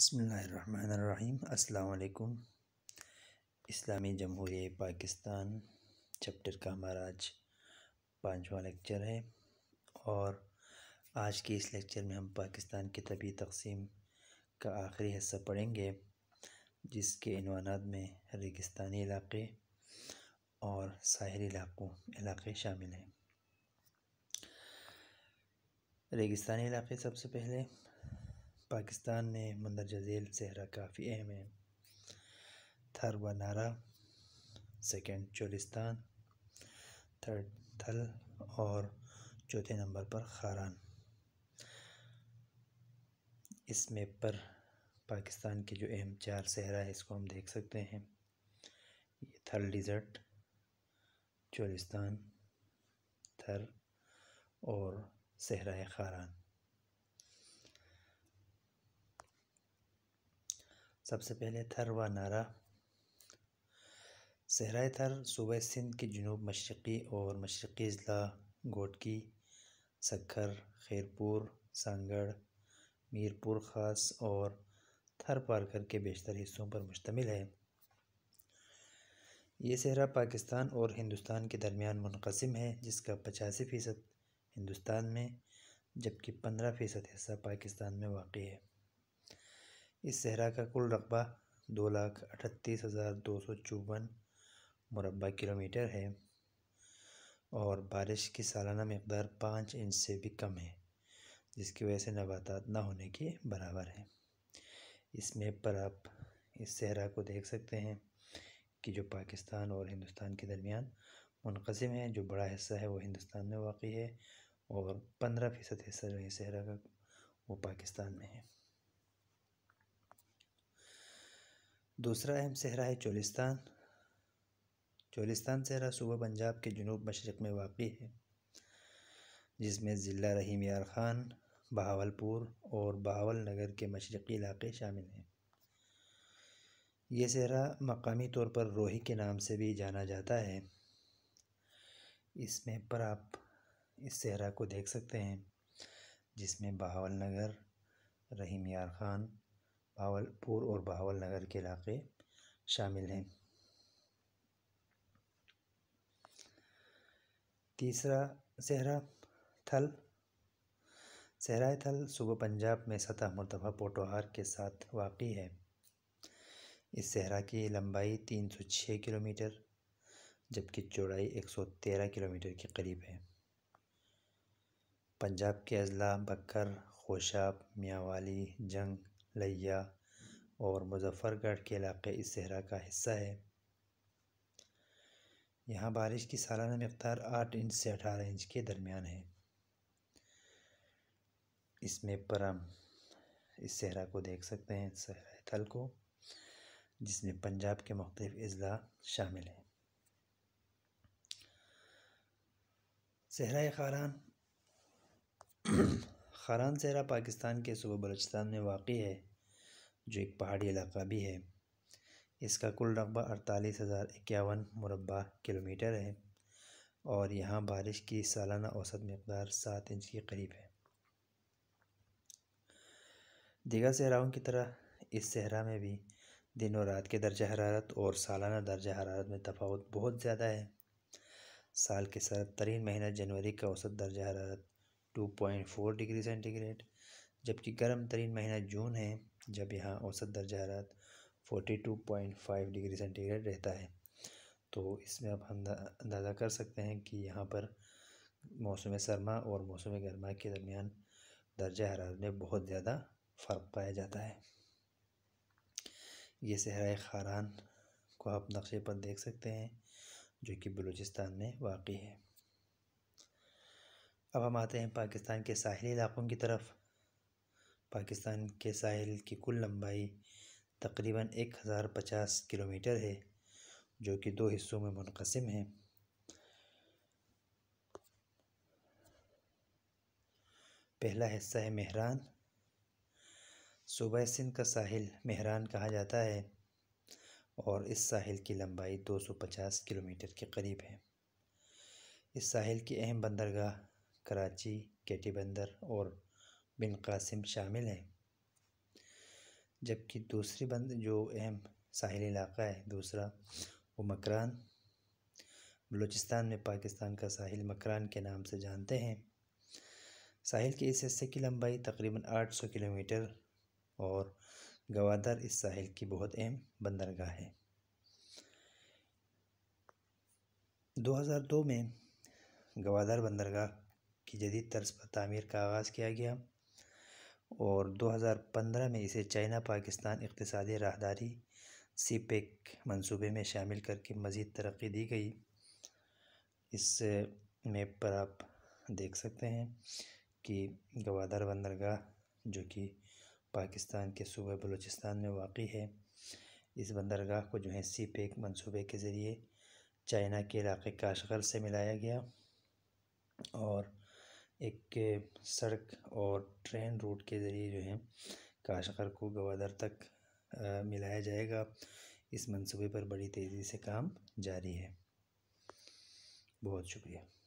बसमीम् वालेकुम इस्लामी जमहूर पाकिस्तान चैप्टर का हमारा आज पाँचवा लेक्चर है और आज के इस लेक्चर में हम पाकिस्तान की तबी तकसीम का आखिरी हिस्सा पढ़ेंगे जिसके इनवानात में रेगिस्तानी इलाके और साहरी इलाकों इलाके शामिल हैं रेगिस्तानी इलाके सबसे पहले पाकिस्तान ने मंदरजा झेल सहरा काफ़ी अहम है थर व नारा सेकेंड चोलिस्तान थर्ड थल और चौथे नंबर पर खारान इस मैप पर पाकिस्तान के जो अहम चार सहरा है इसको हम देख सकते हैं ये थल डिज़र्ट चोलिस्तान थर और सहरा खारान सबसे पहले थर व नारा सहरा थर सूबह सिंध के जनूब मशरक़ी और मशरक़ी ज़िला गोटकी सखर खैरपुर सांगड़ मीरपुर ख़ास और थर पारकर के बेशतर हिस्सों पर मुश्तमिल है ये सहरा पाकिस्तान और हिंदुस्तान के दरमियान मुनकसम है जिसका पचासी फ़ीसद हिंदुस्तान में जबकि पंद्रह फ़ीसद हिस्सा पाकिस्तान में वाक़ है इस सहरा का कुल रकबा दो लाख अठतीस हज़ार दो सौ चौवन मुरबा किलोमीटर है और बारिश की सालाना मकदार पाँच इंच से भी कम है जिसकी वजह से नबाता ना होने के बराबर है इस मैप पर आप इस सहरा को देख सकते हैं कि जो पाकिस्तान और हिंदुस्तान के दरमियान मुनकसम है जो बड़ा हिस्सा है वो हिंदुस्तान में वाक़ है और पंद्रह फ़ीसद हिस्सा जो है सहरा का वो पाकिस्तान में है दूसरा अहम सहरा है चोलिस्तान चोलिस्तान सहरा सूबा पंजाब के जनूब मशरक़ में वाक़ है जिसमें ज़िला रहीम यार ख़ान बहावलपुर और बहावल नगर के मशरक़ी इलाके शामिल हैं यह सहरा मकामी तौर पर रोही के नाम से भी जाना जाता है इसमें पर आप इस सहरा को देख सकते हैं जिसमें बहावल नगर रहीम यार ख़ान भावलपुर और बहावल नगर के इलाके शामिल हैं तीसरा सहरा थल सहराय थल सुबह पंजाब में सतह मरतबा पोटोहार के साथ वाक़ है इस सहरा की लंबाई तीन सौ छः किलोमीटर जबकि चौड़ाई एक सौ तेरह किलोमीटर के करीब है पंजाब के अजला बकर खोशाब मियावाली जंग लिया और मुजफ़्फ़रगढ़ के इलाके इस सहरा का हिस्सा है यहाँ बारिश की सालाना मकदार आठ इंच से अठारह इंच के दरमियान है इसमें पर हम इस सहरा को देख सकते हैं सहरा थल को जिसमें पंजाब के मुख्तफ अजला शामिल हैं सहरा खारान खारान सहरा पाकिस्तान के सूबा बलोचिस्तान में वाक़ है जो एक पहाड़ी इलाका भी है इसका कुल रकबा अड़तालीस हज़ार इक्यावन मुरबा किलोमीटर है और यहाँ बारिश की सालाना औसत मकदार सात इंच के करीब है दीगर सहराओं की तरह इस सहरा में भी दिन और रात के दर्ज हरारत और सालाना दर्ज हरारत में तफावत बहुत ज़्यादा है साल के सर तरीन महीना जनवरी का औसत दर्ज हरारत two point four degree centigrade जबकि गर्म तरीन महीना जून है जब यहाँ औसत दर्ज हरात forty two point five degree centigrade रहता है तो इसमें आप अंदाज़ा कर सकते हैं कि यहाँ पर मौसम सरमा और मौसम गर्मा के दरमियान दर्ज हरारत में बहुत ज़्यादा फ़र्क पाया जाता है ये सहरा खारान को आप नक्शे पर देख सकते हैं जो कि बलूचिस्तान में वाक़ है अब हम आते हैं पाकिस्तान के साहली इलाकों की तरफ पाकिस्तान के साहिल की कुल लंबाई तकरीबन एक हज़ार पचास किलोमीटर है जो कि दो हिस्सों में मुनकसम है पहला हिस्सा है मेहरान सूबह सिंध का साहिल मेहरान कहा जाता है और इस साहिल की लंबाई 250 किलोमीटर के करीब है इस साहिल की अहम बंदरगाह कराची केटी बंदर और बिन कासिम शामिल हैं जबकि दूसरी बंद जो अहम साहिल इलाका है दूसरा वो मकरान बलूचिस्तान में पाकिस्तान का साहिल मकरान के नाम से जानते हैं साहिल के इस हिस्से की लंबाई तकरीबन 800 किलोमीटर और गवादर इस साहिल की बहुत अहम बंदरगाह है 2002 में गवादर बंदरगाह की जदीद तर्ज पर तमीर का आगाज़ किया गया और 2015 में इसे चाइना पाकिस्तान इकतदी राहदारी सी पैक मनसूबे में शामिल करके मज़ीद तरक्की दी गई इस मेप पर आप देख सकते हैं कि गवादर बंदरगाह जो कि पाकिस्तान के सूबे बलूचिस्तान में वाक़ है इस बंदरगाह को जो है सी पैक मनसूबे के ज़रिए चाइना के इलाके काशगर से मिलाया गया और एक सड़क और ट्रेन रूट के ज़रिए जो है काशकर को गवादर तक मिलाया जाएगा इस मंसूबे पर बड़ी तेज़ी से काम जारी है बहुत शुक्रिया